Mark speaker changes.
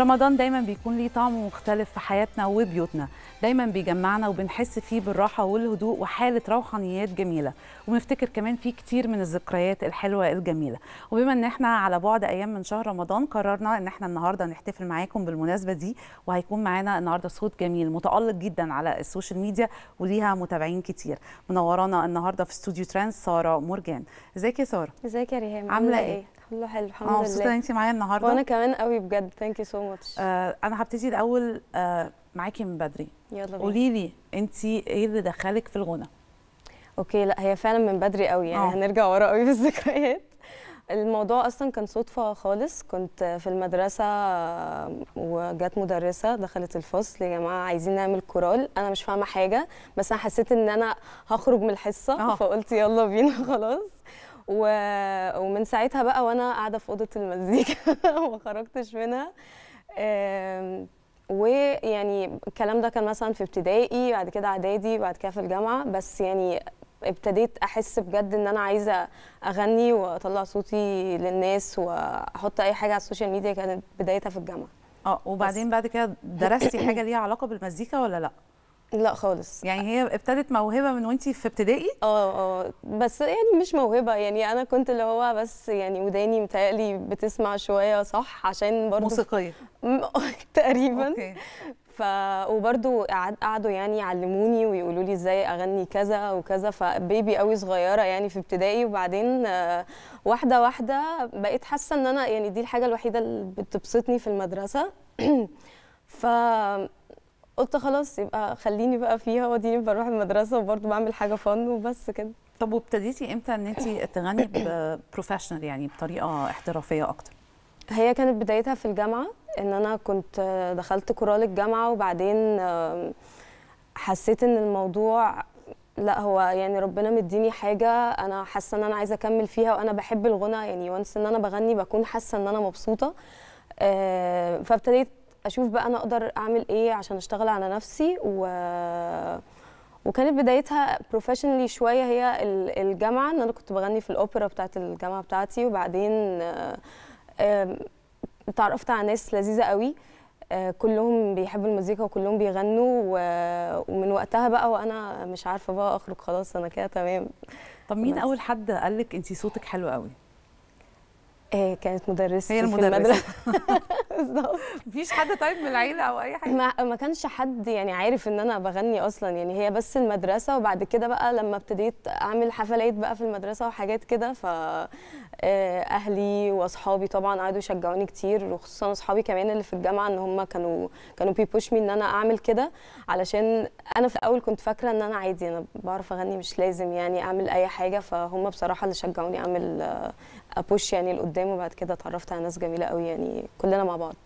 Speaker 1: رمضان دايما بيكون ليه طعم مختلف في حياتنا وبيوتنا دايما بيجمعنا وبنحس فيه بالراحة والهدوء وحالة روحانيات جميلة ونفتكر كمان فيه كتير من الذكريات الحلوة الجميلة وبما ان احنا على بعد ايام من شهر رمضان قررنا ان احنا النهاردة نحتفل معاكم بالمناسبة دي وهيكون معانا النهاردة صوت جميل متألق جدا على السوشيال ميديا وليها متابعين كتير منورانا النهاردة في استوديو ترانس سارة مرجان ازيك يا سارة
Speaker 2: ازيك يا ريهام عاملة ايه, إيه؟ كله حلو الحمد لله مبسوطه ان انت معايا النهارده وانا كمان قوي بجد ثانك يو سو ماتش
Speaker 1: انا هبتدي الاول آه معاكي من بدري يلا بينا قولي لي انت
Speaker 2: ايه اللي دخلك في الغنى اوكي لا هي فعلا من بدري قوي يعني أوه. هنرجع ورا قوي في الذكريات الموضوع اصلا كان صدفه خالص كنت في المدرسه آه، وجت مدرسه دخلت الفصل يا جماعه عايزين نعمل كورال انا مش فاهمه حاجه بس انا حسيت ان انا هخرج من الحصه أوه. فقلت يلا بينا خلاص و... ومن ساعتها بقى وانا قاعده في اوضه المزيكا ما خرجتش منها ويعني الكلام ده كان مثلا في ابتدائي بعد كده اعدادي بعد كده في الجامعه بس يعني ابتديت احس بجد ان انا عايزه اغني واطلع صوتي للناس واحط اي حاجه على السوشيال ميديا كانت بدايتها في الجامعه
Speaker 1: اه وبعدين بس. بعد كده درستي حاجه ليها علاقه بالمزيكا ولا لا لا خالص
Speaker 2: يعني هي ابتدت موهبه من وانتي في ابتدائي اه اه بس يعني مش موهبه يعني انا كنت اللي هو بس يعني وداني متهيألي بتسمع شويه صح عشان برضه موسيقيه تقريبا أوكي. ف وبرده قعدوا يعني يعلموني ويقولوا لي ازاي اغني كذا وكذا فبيبي قوي صغيره يعني في ابتدائي وبعدين آه، واحده واحده بقيت حاسه ان انا يعني دي الحاجه الوحيده اللي بتبسطني في المدرسه ف قلت خلاص يبقى خليني بقى فيها واديني بروح المدرسه وبرده بعمل حاجه فن وبس كده طب وابتديتي امتى ان انت تغني
Speaker 1: بروفيشنال يعني بطريقه احترافيه اكتر
Speaker 2: هي كانت بدايتها في الجامعه ان انا كنت دخلت كورال الجامعه وبعدين حسيت ان الموضوع لا هو يعني ربنا مديني حاجه انا حاسه ان انا عايزه اكمل فيها وانا بحب الغنى يعني وانس ان انا بغني بكون حاسه ان انا مبسوطه آه، فابتديت اشوف بقى انا اقدر اعمل ايه عشان اشتغل على نفسي و وكانت بدايتها بروفيشنالي شويه هي الجامعه ان انا كنت بغني في الاوبرا بتاعت الجامعه بتاعتي وبعدين اتعرفت آه، على ناس لذيذه قوي آه، كلهم بيحبوا المزيكا وكلهم بيغنوا ومن وقتها بقى وانا مش عارفه بقى اخرج خلاص انا كده تمام طب مين بس. اول حد قال لك انت صوتك حلو قوي آه، كانت مدرستي هي المدرسة. في المدرسه بالظبط مفيش حد طيب من العيله او اي حاجه ما, ما كانش حد يعني عارف ان انا بغني اصلا يعني هي بس المدرسه وبعد كده بقى لما ابتديت اعمل حفلات بقى في المدرسه وحاجات كده ف آه، اهلي واصحابي طبعا قعدوا يشجعوني كتير وخصوصا اصحابي كمان اللي في الجامعه ان هم كانوا كانوا بيبوش مي ان انا اعمل كده علشان انا في الاول كنت فاكره ان انا عادي انا بعرف اغني مش لازم يعني اعمل اي حاجه فهم بصراحه اللي شجعوني اعمل ابوش آه، يعني لقدام وبعد كده اتعرفت على ناس جميله قوي يعني كلنا مع بعض